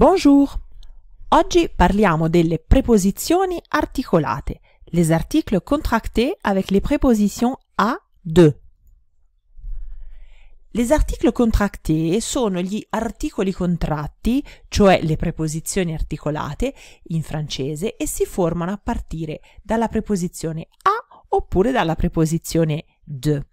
Bonjour! Oggi parliamo delle preposizioni articolate, les articles contractés avec les prepositions A, de. Les articles contractés sono gli articoli contratti, cioè le preposizioni articolate in francese e si formano a partire dalla preposizione a oppure dalla preposizione de.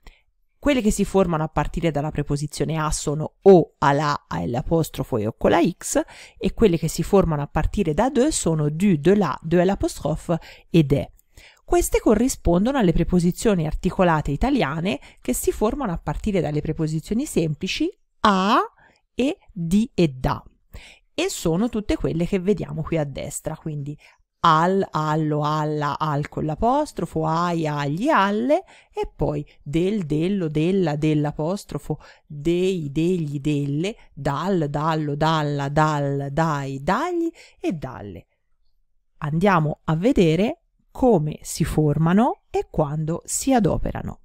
Quelle che si formano a partire dalla preposizione a sono o alla, all'apostrofo e o con la x e quelle che si formano a partire da de sono du, de la, de all'apostrofo e de. Queste corrispondono alle preposizioni articolate italiane che si formano a partire dalle preposizioni semplici a e di e da e sono tutte quelle che vediamo qui a destra, quindi al, allo, alla, al con l'apostrofo, ai, agli, alle e poi del, dello, della, dell'apostrofo, dei, degli, delle, dal, dallo, dalla, dal, dai, dagli e dalle. Andiamo a vedere come si formano e quando si adoperano.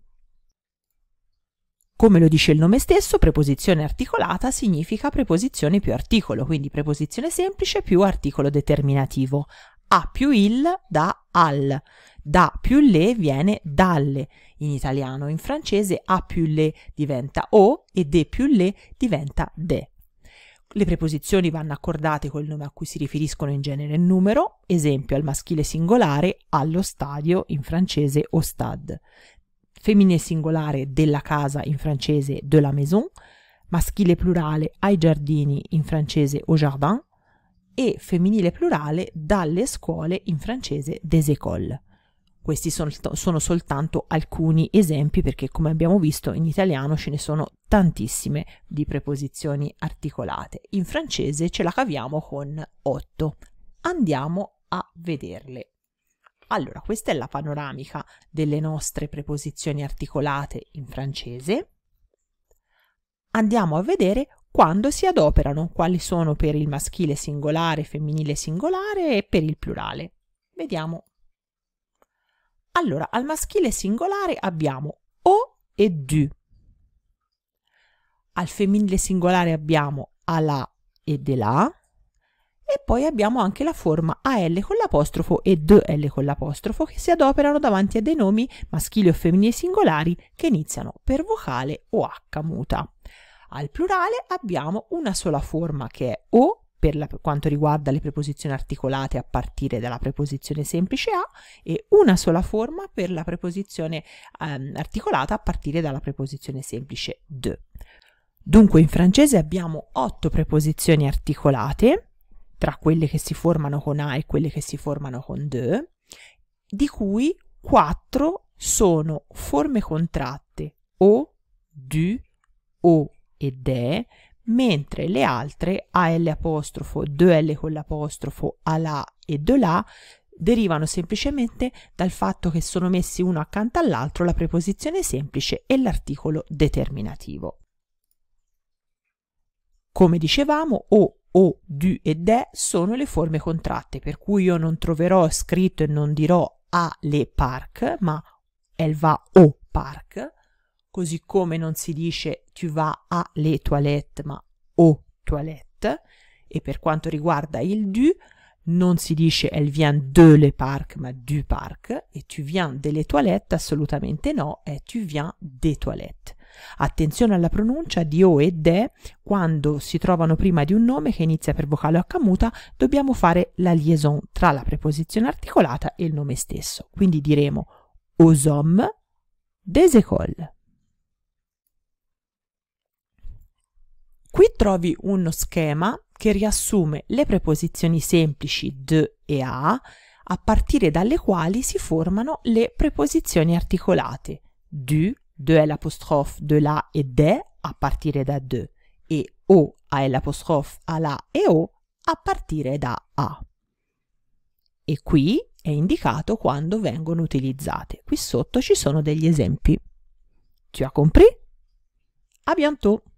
Come lo dice il nome stesso, preposizione articolata significa preposizione più articolo, quindi preposizione semplice più articolo determinativo. A più il da al. Da più le viene dalle in italiano. In francese A più le diventa o e de più le diventa de. Le preposizioni vanno accordate col nome a cui si riferiscono in genere il numero, esempio al maschile singolare allo stadio in francese au stade, femmine singolare della casa in francese de la maison, maschile plurale ai giardini in francese au jardin, e femminile plurale dalle scuole in francese des écoles. Questi sono, sono soltanto alcuni esempi perché come abbiamo visto in italiano ce ne sono tantissime di preposizioni articolate. In francese ce la caviamo con 8. Andiamo a vederle. Allora, questa è la panoramica delle nostre preposizioni articolate in francese. Andiamo a vedere quando si adoperano, quali sono per il maschile singolare, femminile singolare e per il plurale. Vediamo. Allora, al maschile singolare abbiamo o e du. Al femminile singolare abbiamo ala e de la. E poi abbiamo anche la forma AL con l'apostrofo e DL con l'apostrofo che si adoperano davanti a dei nomi maschili o femminili singolari che iniziano per vocale o H muta. Al plurale abbiamo una sola forma che è o per, la, quanto riguarda le preposizioni articolate a partire dalla preposizione semplice a e una sola forma per la preposizione ehm, articolata a partire dalla preposizione semplice de. Dunque in francese abbiamo otto preposizioni articolate, tra quelle che si formano con a e quelle che si formano con de, di cui quattro sono forme contratte o, du, o, ed E, mentre le altre AL', l con l'apostrofo, ALA e DOLA derivano semplicemente dal fatto che sono messi uno accanto all'altro la preposizione semplice e l'articolo determinativo. Come dicevamo, O, O, DU e DE sono le forme contratte, per cui io non troverò scritto e non dirò A le park, ma elle va au park, così come non si dice tu vas à les toilettes, ma aux toilettes, e per quanto riguarda il du, non si dice elle vient de le parc, ma du parc, e tu viens delle toilettes assolutamente no, è tu viens des toilettes. Attenzione alla pronuncia di o e de quando si trovano prima di un nome che inizia per vocale o muta, dobbiamo fare la liaison tra la preposizione articolata e il nome stesso. Quindi diremo aux hommes des écoles. Qui trovi uno schema che riassume le preposizioni semplici d e a, a partire dalle quali si formano le preposizioni articolate du, de l'apostrofe, de la e de, a partire da de, e o, a l'apostrofe, a la e o, a partire da a. E qui è indicato quando vengono utilizzate. Qui sotto ci sono degli esempi. Tu as compris? A bientôt!